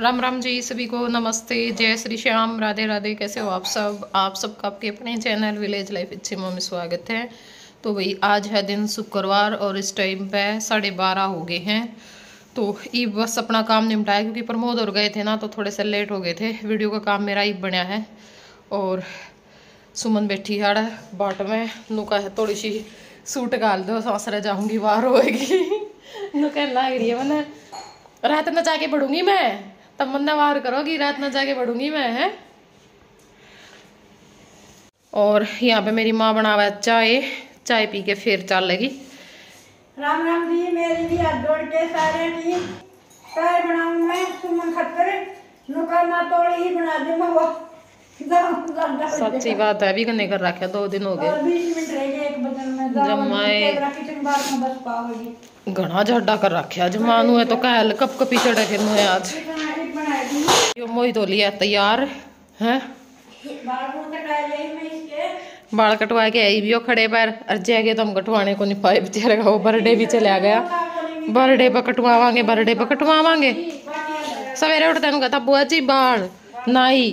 राम राम जी सभी को नमस्ते जय श्री श्याम राधे राधे कैसे हो आप सब आप सबका आपके अपने चैनल विलेज लाइफ इच्छे में स्वागत है तो भाई आज है दिन शुक्रवार और इस टाइम पे साढ़े बारह हो गए हैं तो ई बस अपना काम निपटाया क्योंकि प्रमोद और गए थे ना तो थोड़े से लेट हो गए थे वीडियो का काम मेरा ही बनया है और सुमन बैठी हाड़ बाट में नुका है थोड़ी सी सूट गाल दो सासरे जाऊंगी बाहर होएगी नुका लाग रही है मैंने रात में जाके पढ़ूंगी मैं तमन्ना वार करो कि रात ना जाके पढ़ूंगी मैं है और यहाँ पे मेरी माँ बना हुआ है चाय चाय पी के फिर चल लगी राम राम जी मेरी भी अडोड़ के सारे जी चाय बनाऊ मैं सुमन खतर नुकर ना तोड़ी ही बना दे मैं सच्ची बात है अभी कने कर रखे दो दिन हो गए हाँ, जमाए घना झड्डा कर रखे जमा नु है तो कहल कप कपी चढ़े फिर आज यो मोहित हो लिया तैयार है बाल कटवा के आई भी हो खड़े पर अर्जे आगे तो हम कटवाने को नहीं पाए बेचारे का वो बर्थडे भी चला गया बर्थडे पर कटवावांगे बर्थडे पर कटवावांगे सवेरे उठते हैं कहता बुआ जी बाल नाई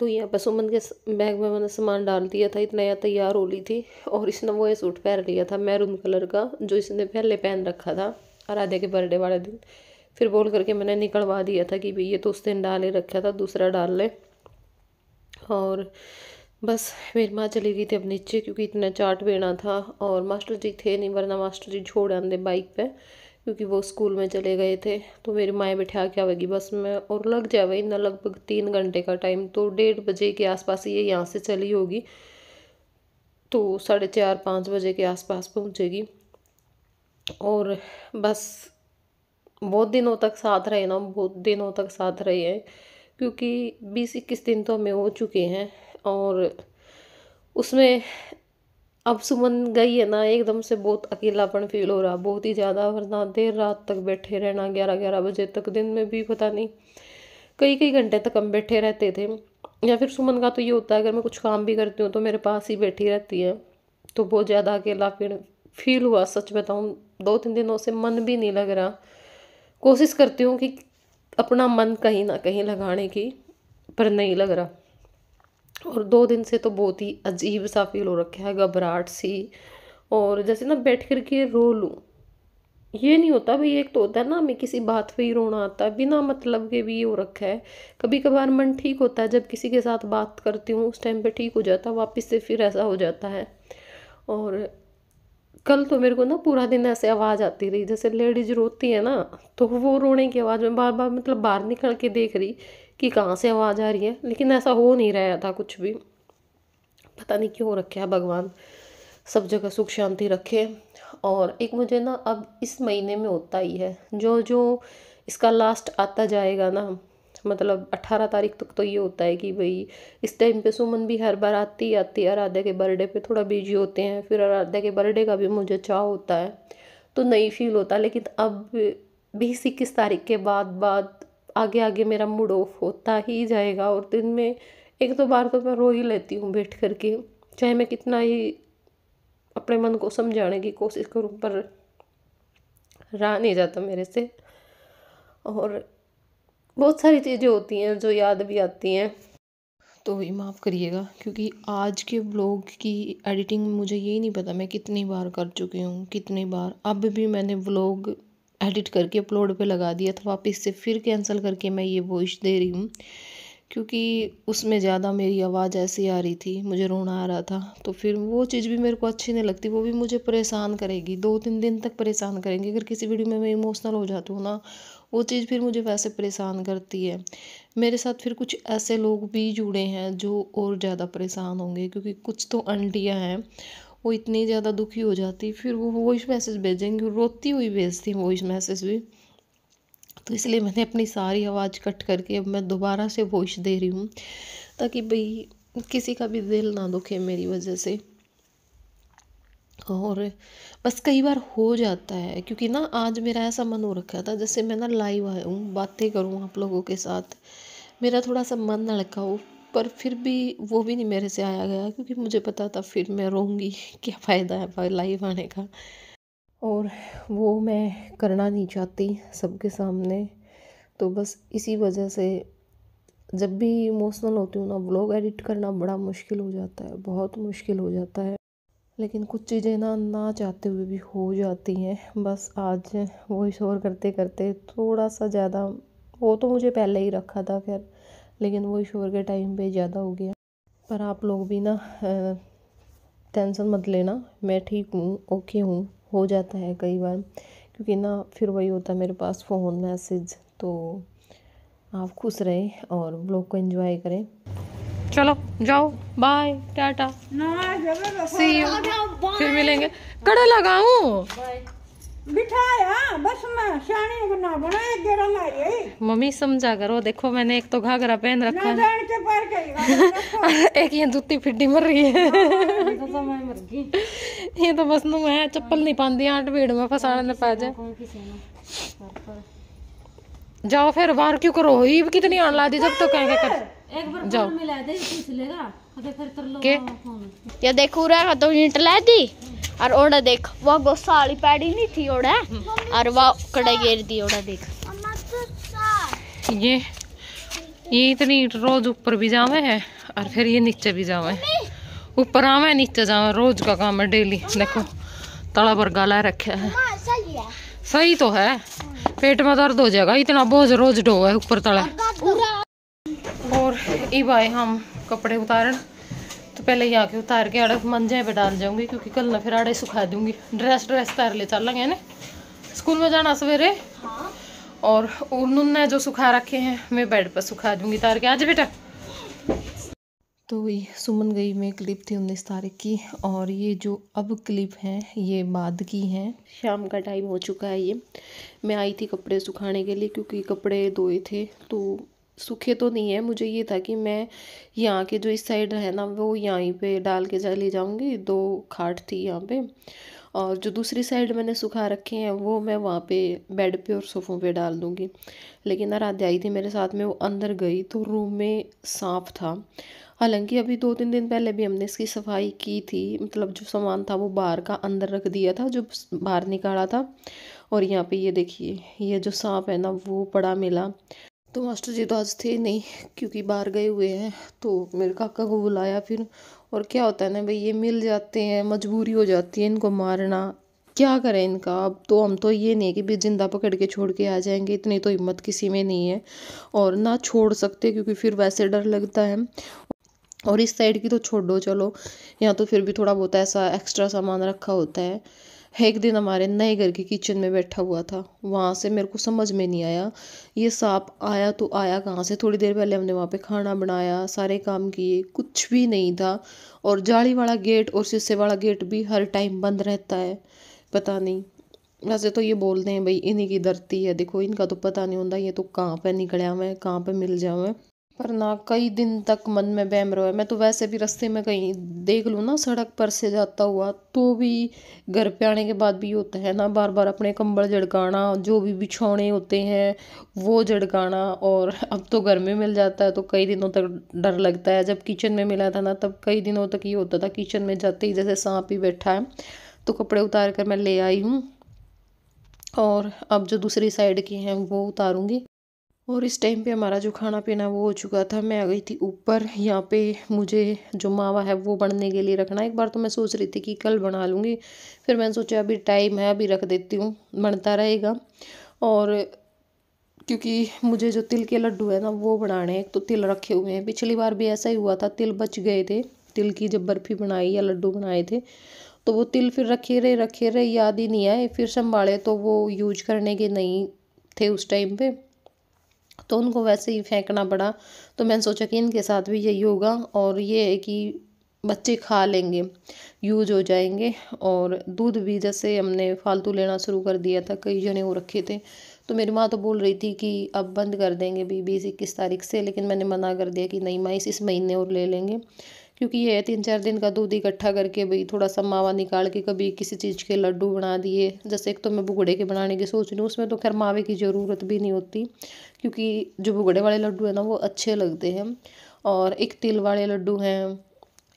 तो यहाँ पर सुमन के बैग में मैंने सामान डाल दिया था इतना यहाँ तैयार हो ली थी और इसने वो ये सूट पहन लिया था मैरून कलर का जो इसने पहले पहन रखा था आराध्या के बर्थडे वाले दिन फिर बोल करके मैंने निकलवा दिया था कि भाई ये तो उस दिन डाल ही रखा था दूसरा डाल ले और बस मेरी माँ चली गई थी अब नीचे क्योंकि इतना चाट बेना था और मास्टर जी थे नहीं वरना मास्टर जी छोड़ आंदे बाइक पे क्योंकि वो स्कूल में चले गए थे तो मेरी माए बैठा के आवेगी बस में और लग जाए ना लगभग तीन घंटे का टाइम तो डेढ़ बजे के आसपास ये यहाँ से चली होगी तो साढ़े चार पाँच बजे के आसपास पहुँचेगी और बस बहुत दिनों तक साथ रहे ना बहुत दिनों तक साथ रहे हैं क्योंकि बीस इक्कीस दिन तो हमें हो चुके हैं और उसमें अब सुमन गई है ना एकदम से बहुत अकेलापन फील हो रहा बहुत ही ज़्यादा वरना देर रात तक बैठे रहना ग्यारह ग्यारह बजे तक दिन में भी पता नहीं कई कई घंटे तक हम बैठे रहते थे या फिर सुमन का तो ये होता है अगर मैं कुछ काम भी करती हूँ तो मेरे पास ही बैठी रहती है तो बहुत ज़्यादा अकेला फिर फील हुआ सच बताऊँ दो तीन दिनों से मन भी नहीं लग रहा कोशिश करती हूँ कि अपना मन कहीं ना कहीं लगाने की पर नहीं लग रहा और दो दिन से तो बहुत ही अजीब सा फील हो रखा है घबराहट सी और जैसे ना बैठ कर के रो लूँ ये नहीं होता भाई एक तो होता है ना हमें किसी बात पे ही रोना आता है बिना मतलब के भी हो रखा है कभी कभार मन ठीक होता है जब किसी के साथ बात करती हूँ उस टाइम पे ठीक हो जाता है वापस से फिर ऐसा हो जाता है और कल तो मेरे को ना पूरा दिन ऐसे आवाज़ आती रही जैसे लेडीज रोती है ना तो वो रोने की आवाज़ में बार बार मतलब बाहर निकल के देख रही कि कहाँ से आवाज़ आ रही है लेकिन ऐसा हो नहीं रहा था कुछ भी पता नहीं क्यों रखे है भगवान सब जगह सुख शांति रखे और एक मुझे ना अब इस महीने में होता ही है जो जो इसका लास्ट आता जाएगा ना मतलब अट्ठारह तारीख तक तो ये होता है कि भाई इस टाइम पे सुमन भी हर बार आती आती है आराध्या के बर्थडे पे थोड़ा बिजी होते हैं फिर आराध्या के बर्थडे का भी मुझे चाह होता है तो नहीं फील होता लेकिन अब बीस इक्कीस तारीख के बाद बाद आगे आगे मेरा मूड ऑफ होता ही जाएगा और दिन में एक दो बार तो मैं रो ही लेती हूँ बैठ कर के चाहे मैं कितना ही अपने मन को समझाने की कोशिश करूँ पर रहा नहीं जाता मेरे से और बहुत सारी चीज़ें होती हैं जो याद भी आती हैं तो भी माफ़ करिएगा क्योंकि आज के ब्लॉग की एडिटिंग मुझे यही नहीं पता मैं कितनी बार कर चुकी हूँ कितनी बार अब भी मैंने ब्लॉग एडिट करके अपलोड पे लगा दिया था वापस से फिर कैंसिल करके मैं ये वॉइस दे रही हूँ क्योंकि उसमें ज़्यादा मेरी आवाज़ ऐसी आ रही थी मुझे रोना आ रहा था तो फिर वो चीज़ भी मेरे को अच्छी नहीं लगती वो भी मुझे परेशान करेगी दो तीन दिन तक परेशान करेंगी अगर किसी वीडियो में मैं इमोशनल हो जाती हूँ ना वो चीज़ फिर मुझे वैसे परेशान करती है मेरे साथ फिर कुछ ऐसे लोग भी जुड़े हैं जो और ज़्यादा परेशान होंगे क्योंकि कुछ तो अंडियाँ हैं वो इतनी ज़्यादा दुखी हो जाती फिर वो वॉइस मैसेज भेजेंगी रोती हुई भेजती हैं वॉइस मैसेज भी तो इसलिए मैंने अपनी सारी आवाज़ कट करके अब मैं दोबारा से वॉइस दे रही हूँ ताकि भाई किसी का भी दिल ना दुखे मेरी वजह से और बस कई बार हो जाता है क्योंकि ना आज मेरा ऐसा मन हो रखा था जैसे मैं ना लाइव आया हूँ बातें करूँ आप लोगों के साथ मेरा थोड़ा सा मन लड़का हो पर फिर भी वो भी नहीं मेरे से आया गया क्योंकि मुझे पता था फिर मैं रोऊंगी क्या फ़ायदा है लाइव आने का और वो मैं करना नहीं चाहती सबके सामने तो बस इसी वजह से जब भी इमोशनल होती हूँ ना ब्लॉग एडिट करना बड़ा मुश्किल हो जाता है बहुत मुश्किल हो जाता है लेकिन कुछ चीज़ें ना ना चाहते हुए भी हो जाती हैं बस आज वॉइस ओवर करते करते थोड़ा सा ज़्यादा वो तो मुझे पहले ही रखा था खैर लेकिन वॉइस ओवर के टाइम पे ज़्यादा हो गया पर आप लोग भी ना टेंशन मत लेना मैं ठीक हूँ ओके हूँ हो जाता है कई बार क्योंकि ना फिर वही होता है मेरे पास फ़ोन मैसेज तो आप खुश रहें और ब्लॉग को एंजॉय करें चलो जाओ बाय टाटा सी यू फिर मिलेंगे कड़ा लगाऊं हाँ, मम्मी समझा करो देखो मैंने एक तो घाघरा पहन रखा है एक ये दूती फिड्डी मर रही है हाँ। ਤਾਂ ਮੈਂ ਮਰ ਇਹ ਤਾਂ ਬਸ ਨੂੰ ਐ ਚੱਪਲ ਨਹੀਂ ਪਾਉਂਦੀ ਆਂਟ ਭੀੜ ਮੈਂ ਫਸਾਣ ਲੱਗ ਪਾ ਜਾ जाओ फिर बाहर क्यों करो ही कितनी आन ला दी जब तो कहेंगे कर एक बार जाओ मिला दे पूछ लेगा फिर कर लो के ये देखो रहा तो ईंट ला दी और ओड़ा देख वो गुस्सा वाली पैड़ी नहीं थी ओड़ा और वो कड़े गिर दी ओड़ा देख ये ये इतनी ईंट रोज ऊपर भी जावे है और फिर ये नीचे भी जावे ऊपर आवे नीचे जावा रोज का काम है डेली देखो तला पर गाला रखे है सही तो है पेट में दर्द हो जाएगा इतना बोझ रोज डो है ऊपर तला और भाई हम कपड़े उतारन तो पहले ही आके उतार के आड़े मंजे पे डाल जाऊंगी क्योंकि कल ना फिर आड़े सुखा दूंगी ड्रेस ड्रेस तार ले चल लगे ना स्कूल में जाना सवेरे हाँ। और उन्होंने जो सुखा रखे हैं मैं बेड पर सुखा दूंगी तार के आज बेटा तो सुमन गई में क्लिप थी उन्नीस तारीख की और ये जो अब क्लिप हैं ये बाद की हैं शाम का टाइम हो चुका है ये मैं आई थी कपड़े सुखाने के लिए क्योंकि कपड़े धोए थे तो सूखे तो नहीं है मुझे ये था कि मैं यहाँ के जो इस साइड है ना वो यहीं पे डाल के जा ले जाऊँगी दो खाट थी यहाँ पे और जो दूसरी साइड मैंने सुखा रखे हैं वो मैं वहाँ पे बेड पे और सोफ़ों पे डाल दूँगी लेकिन आराध्या आई थी मेरे साथ में वो अंदर गई तो रूम में सांप था हालांकि अभी दो तीन दिन पहले भी हमने इसकी सफाई की थी मतलब जो सामान था वो बाहर का अंदर रख दिया था जो बाहर निकाला था और यहाँ पे ये देखिए ये जो सांप है ना वो पड़ा मिला तो मास्टर जी तो आज थे नहीं क्योंकि बाहर गए हुए हैं तो मेरे काका को बुलाया फिर और क्या होता है ना भाई ये मिल जाते हैं मजबूरी हो जाती है इनको मारना क्या करें इनका अब तो हम तो ये नहीं कि भी ज़िंदा पकड़ के छोड़ के आ जाएंगे इतनी तो हिम्मत किसी में नहीं है और ना छोड़ सकते क्योंकि फिर वैसे डर लगता है और इस साइड की तो छोड़ दो चलो यहाँ तो फिर भी थोड़ा बहुत ऐसा एक्स्ट्रा सामान रखा होता है एक दिन हमारे नए घर के किचन में बैठा हुआ था वहाँ से मेरे को समझ में नहीं आया ये सांप आया तो आया कहाँ से थोड़ी देर पहले हमने वहाँ पे खाना बनाया सारे काम किए कुछ भी नहीं था और जाली वाला गेट और शीशे वाला गेट भी हर टाइम बंद रहता है पता नहीं वैसे तो ये बोलते हैं भाई इन्हीं की धरती है देखो इनका तो पता नहीं होता ये तो कहाँ पर निकल आवे कहाँ पर मिल जाऊँ पर ना कई दिन तक मन में बहम रहा है मैं तो वैसे भी रास्ते में कहीं देख लूँ ना सड़क पर से जाता हुआ तो भी घर पे आने के बाद भी होता है ना बार बार अपने कंबल झड़काना जो भी बिछौने होते हैं वो झड़काना और अब तो घर में मिल जाता है तो कई दिनों तक डर लगता है जब किचन में मिला था ना तब कई दिनों तक ये होता था किचन में जाते ही जैसे सांप ही बैठा है तो कपड़े उतार कर मैं ले आई हूँ और अब जो दूसरी साइड के हैं वो उतारूँगी और इस टाइम पे हमारा जो खाना पीना वो हो चुका था मैं आ गई थी ऊपर यहाँ पे मुझे जो मावा है वो बनने के लिए रखना एक बार तो मैं सोच रही थी कि कल बना लूँगी फिर मैंने सोचा अभी टाइम है अभी रख देती हूँ बनता रहेगा और क्योंकि मुझे जो तिल के लड्डू है ना वो बनाने एक तो तिल रखे हुए हैं पिछली बार भी ऐसा ही हुआ था तिल बच गए थे तिल की जब बर्फ़ी बनाई या लड्डू बनाए थे तो वो तिल फिर रखे रहे रखे रहे याद ही नहीं आए फिर संभाले तो वो यूज करने के नहीं थे उस टाइम पे तो उनको वैसे ही फेंकना पड़ा तो मैंने सोचा कि इनके साथ भी यही होगा और ये है कि बच्चे खा लेंगे यूज हो जाएंगे और दूध भी जैसे हमने फालतू लेना शुरू कर दिया था कई जने वो रखे थे तो मेरी माँ तो बोल रही थी कि अब बंद कर देंगे भी बीस इक्कीस तारीख से लेकिन मैंने मना कर दिया कि नहीं माँ इस महीने और ले लेंगे क्योंकि ये तीन चार दिन का दूध इकट्ठा करके भाई थोड़ा सा मावा निकाल के कभी किसी चीज़ के लड्डू बना दिए जैसे एक तो मैं भुगड़े के बनाने की सोच रही हूँ उसमें तो खैर मावे की ज़रूरत भी नहीं होती क्योंकि जो भुगड़े वाले लड्डू हैं ना वो अच्छे लगते हैं और एक तिल वाले लड्डू हैं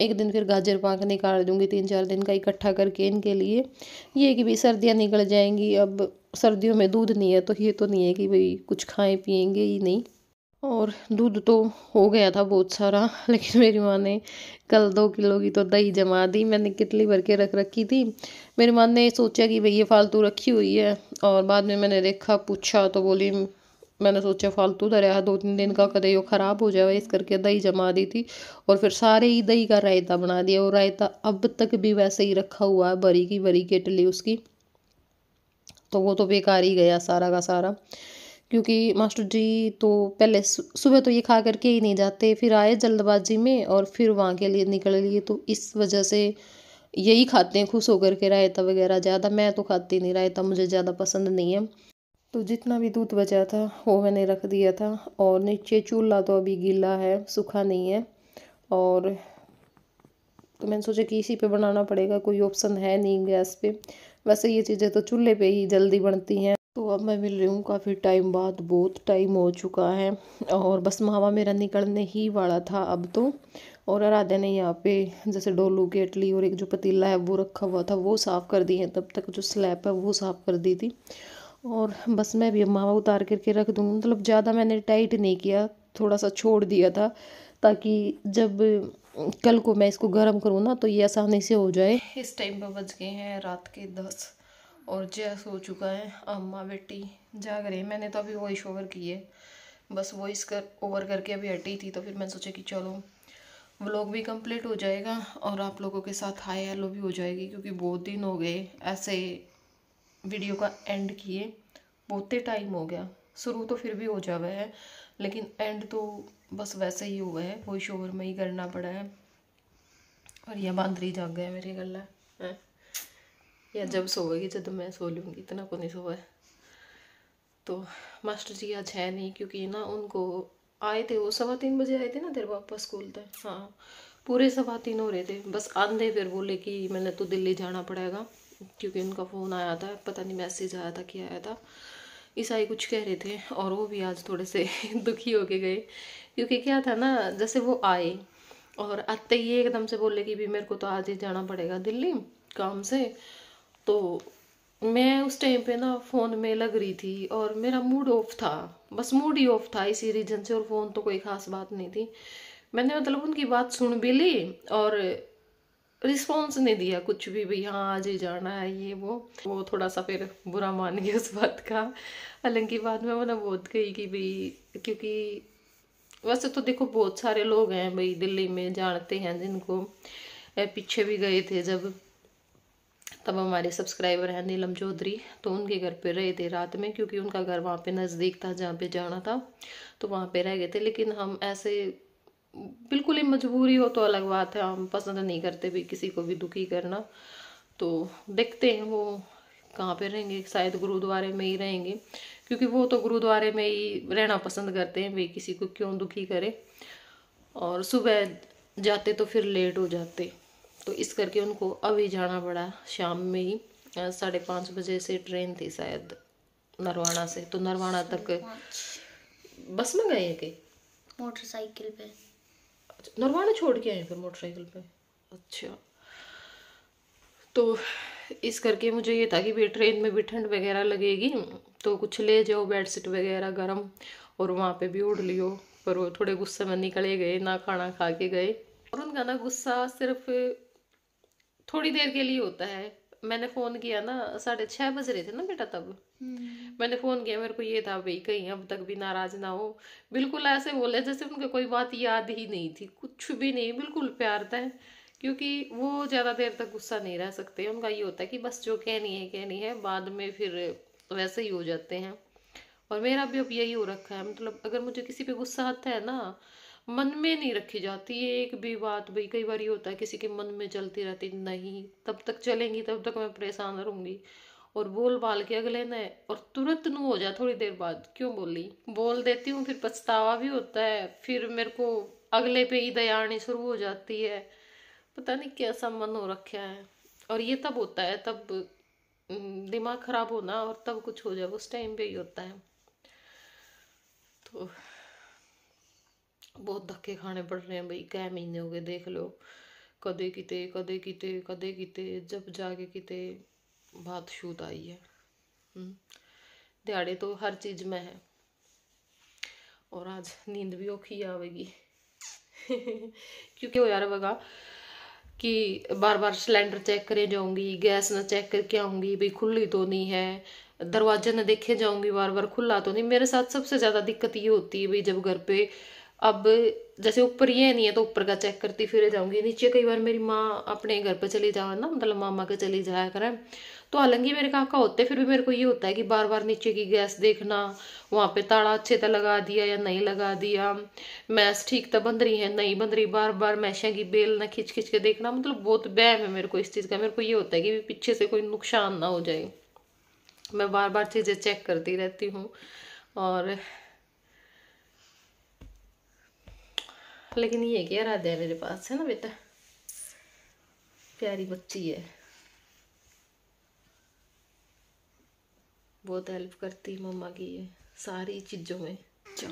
एक दिन फिर गाजर पाक निकाल दूंगी तीन चार दिन का इकट्ठा करके इनके लिए ये कि भाई सर्दियाँ निकल जाएंगी अब सर्दियों में दूध नहीं है तो ये तो नहीं है कि भाई कुछ खाएं पियेंगे ही नहीं और दूध तो हो गया था बहुत सारा लेकिन मेरी माँ ने कल दो किलो की तो दही जमा दी मैंने कितली भर के रख रखी थी मेरी माँ ने सोचा कि भई ये फालतू रखी हुई है और बाद में मैंने देखा पूछा तो बोली मैंने सोचा फालतू धरा है दो तीन दिन का कदे वो ख़राब हो जाए इस करके दही जमा दी थी और फिर सारे ही दही का रायता बना दिया और रायता अब तक भी वैसे ही रखा हुआ है बरी की की इटली उसकी तो वो तो बेकार ही गया सारा का सारा क्योंकि मास्टर जी तो पहले सुबह तो ये खा करके ही नहीं जाते फिर आए जल्दबाजी में और फिर वहाँ के लिए निकल लिए तो इस वजह से यही खाते हैं खुश होकर के रायता वगैरह ज़्यादा मैं तो खाती नहीं रायता मुझे ज़्यादा पसंद नहीं है तो जितना भी दूध बचा था वो मैंने रख दिया था और नीचे चूल्हा तो अभी गीला है सूखा नहीं है और तो मैंने सोचा कि इसी पे बनाना पड़ेगा कोई ऑप्शन है नहीं गैस पे वैसे ये चीज़ें तो चूल्हे पे ही जल्दी बनती हैं तो अब मैं मिल रही हूँ काफ़ी टाइम बाद बहुत टाइम हो चुका है और बस मावा मेरा निकलने ही वाला था अब तो और आराध्या ने यहाँ पे जैसे डोलू की इटली और एक जो पतीला है वो रखा हुआ था वो साफ़ कर दी है तब तक जो स्लैब है वो साफ़ कर दी थी और बस मैं भी मावा उतार करके रख दूँगी मतलब ज़्यादा मैंने टाइट नहीं किया थोड़ा सा छोड़ दिया था ताकि जब कल को मैं इसको गर्म करूँ ना तो ये आसानी से हो जाए इस टाइम पर बज गए हैं रात के दस और जय सो चुका है अम्मा बेटी जाग रहे मैंने तो अभी वॉइस ओवर की है बस वॉइस कर ओवर करके अभी हटी थी तो फिर मैंने सोचा कि चलो व्लॉग भी कंप्लीट हो जाएगा और आप लोगों के साथ हाई हेलो भी हो जाएगी क्योंकि बहुत दिन हो गए ऐसे वीडियो का एंड किए बहुत ही टाइम हो गया शुरू तो फिर भी हो जावा है लेकिन एंड तो बस वैसे ही हुआ है वॉइस ओवर में ही करना पड़ा है और यह बांदरी जाग गया मेरी गला है या जब सोएगी जब तो तो मैं सो लूँगी इतना को तो नहीं सोए तो मास्टर जी आज है नहीं क्योंकि ना उनको आए थे वो सवा तीन बजे आए थे ना देर वापस स्कूल तक हाँ पूरे सवा तीन हो रहे थे बस आंधे फिर बोले कि मैंने तो दिल्ली जाना पड़ेगा क्योंकि उनका फ़ोन आया था पता नहीं मैसेज आया था कि आया था ईसाई कुछ कह रहे थे और वो भी आज थोड़े से दुखी होके गए क्योंकि क्या था ना जैसे वो आए और आते ही एकदम से बोले कि भी मेरे को तो आज ही जाना पड़ेगा दिल्ली काम से तो मैं उस टाइम पे ना फ़ोन में लग रही थी और मेरा मूड ऑफ था बस मूड ही ऑफ था इसी रीजन से और फ़ोन तो कोई ख़ास बात नहीं थी मैंने मतलब उनकी बात सुन भी ली और रिस्पॉन्स नहीं दिया कुछ भी भाई हाँ आज ही जाना है ये वो वो थोड़ा सा फिर बुरा मान गया उस बात का हालांकि बाद में मैंने बोध गई कि भाई क्योंकि वैसे तो देखो बहुत सारे लोग हैं भाई दिल्ली में जानते हैं जिनको पीछे भी गए थे जब तब हमारे सब्सक्राइबर हैं नीलम चौधरी तो उनके घर पे रहे थे रात में क्योंकि उनका घर वहाँ पे नज़दीक था जहाँ पे जाना था तो वहाँ पे रह गए थे लेकिन हम ऐसे बिल्कुल ही मजबूरी हो तो अलग बात है हम पसंद नहीं करते भी किसी को भी दुखी करना तो देखते हैं वो कहाँ पे रहेंगे शायद गुरुद्वारे में ही रहेंगे क्योंकि वो तो गुरुद्वारे में ही रहना पसंद करते हैं भाई किसी को क्यों दुखी करें और सुबह जाते तो फिर लेट हो जाते तो इस करके उनको अभी जाना पड़ा शाम में ही साढ़े पाँच बजे से ट्रेन थी शायद नरवाना से तो नरवाना तक बस में गए के मोटरसाइकिल पे अच्छा, नरवाना छोड़ के आए फिर मोटरसाइकिल पे अच्छा तो इस करके मुझे ये था कि भाई ट्रेन में भी ठंड वगैरह लगेगी तो कुछ ले जाओ बेड बेडशीट वगैरह गर्म और वहाँ पे भी उड़ लियो पर वो थोड़े गुस्से में निकले गए ना खाना खा के गए और उनका ना गुस्सा सिर्फ थोड़ी देर के लिए होता है मैंने फोन किया ना साढ़े छह बज रहे थे ना बेटा तब हम्म। मैंने फोन किया मेरे को ये था भाई कहीं अब तक भी नाराज ना हो बिल्कुल ऐसे बोले जैसे उनको कोई बात याद ही नहीं थी कुछ भी नहीं बिल्कुल प्यार था क्योंकि वो ज़्यादा देर तक गुस्सा नहीं रह सकते उनका ये होता है कि बस जो कहनी है कहनी है बाद में फिर वैसे ही हो जाते हैं और मेरा भी अब यही हो रखा है मतलब अगर मुझे किसी पे गुस्सा आता है ना मन में नहीं रखी जाती एक भी बात भाई कई बार ये होता है किसी के मन में चलती रहती नहीं तब तक चलेंगी तब तक मैं परेशान रहूँगी और बोल बाल के अगले ने और तुरंत नू हो जाए थोड़ी देर बाद क्यों बोली बोल देती हूँ फिर पछतावा भी होता है फिर मेरे को अगले पे ही दया आनी शुरू हो जाती है पता नहीं कैसा मन हो रखा है और ये तब होता है तब दिमाग खराब होना और तब कुछ हो जाए उस टाइम पे ही होता है तो बहुत धक्के खाने पड़ रहे हैं भाई कै महीने हो गए देख लो कदे किते कदे किते कदे किते जब जाके किते बात छूत आई है हम्म। दिहाड़े तो हर चीज़ में है और आज नींद भी औखी आवेगी क्योंकि हो यार बगा कि बार बार सिलेंडर चेक करे जाऊंगी गैस ना चेक करके आऊंगी भाई खुली तो नहीं है दरवाजे ना देखे जाऊंगी बार बार खुला तो नहीं मेरे साथ सबसे ज़्यादा दिक्कत ये होती है भाई जब घर पे अब जैसे ऊपर ये नहीं है तो ऊपर का चेक करती फिर जाऊंगी नीचे कई बार मेरी माँ अपने घर पर चली जाए ना मतलब मामा के चली जाया करें तो हालांकि मेरे काका होते फिर भी मेरे को ये होता है कि बार बार नीचे की गैस देखना वहाँ पे ताड़ा अच्छे तरह लगा दिया या नहीं लगा दिया मैस ठीक तो बंद रही है नहीं बंद रही बार बार मैशें की बेल ना खींच खींच के देखना मतलब बहुत बैम है मेरे को इस चीज़ का मेरे को ये होता है कि पीछे से कोई नुकसान ना हो जाए मैं बार बार चीज़ें चेक करती रहती हूँ और लेकिन ये क्या राधा है मेरे पास है ना बेटा प्यारी बच्ची है बहुत हेल्प करती है मम्मा की ये सारी चीज़ों में अच्छा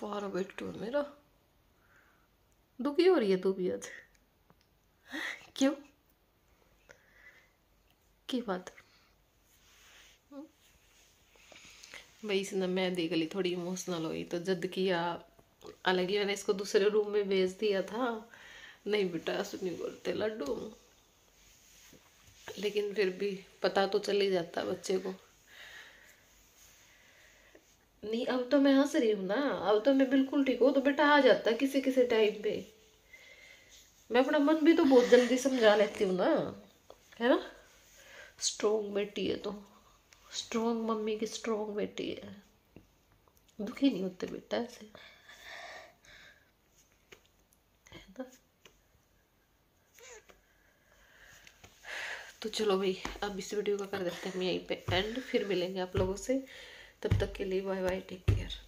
पारो बेटू मेरा दुखी हो रही है तू भी आज क्यों की बात भाई इसने मैं देख ली थोड़ी इमोशनल हुई तो जद किया हालांकि मैंने इसको दूसरे रूम में भेज दिया था नहीं बेटा सुनी बोलते लड्डू लेकिन फिर भी पता तो चल ही जाता बच्चे को नहीं अब तो मैं हंस रही हूँ ना अब तो मैं बिल्कुल ठीक हूँ तो बेटा आ जाता किसी किसी टाइम पे मैं अपना मन भी तो बहुत जल्दी समझा लेती हूँ ना है ना स्ट्रोंग बेटी है तो स्ट्रोंग मम्मी की स्ट्रोंग बेटी है दुखी नहीं होते बेटा ऐसे तो चलो भाई अब इस वीडियो का कर देते हैं हम यहीं पे एंड फिर मिलेंगे आप लोगों से तब तक के लिए बाय बाय टेक केयर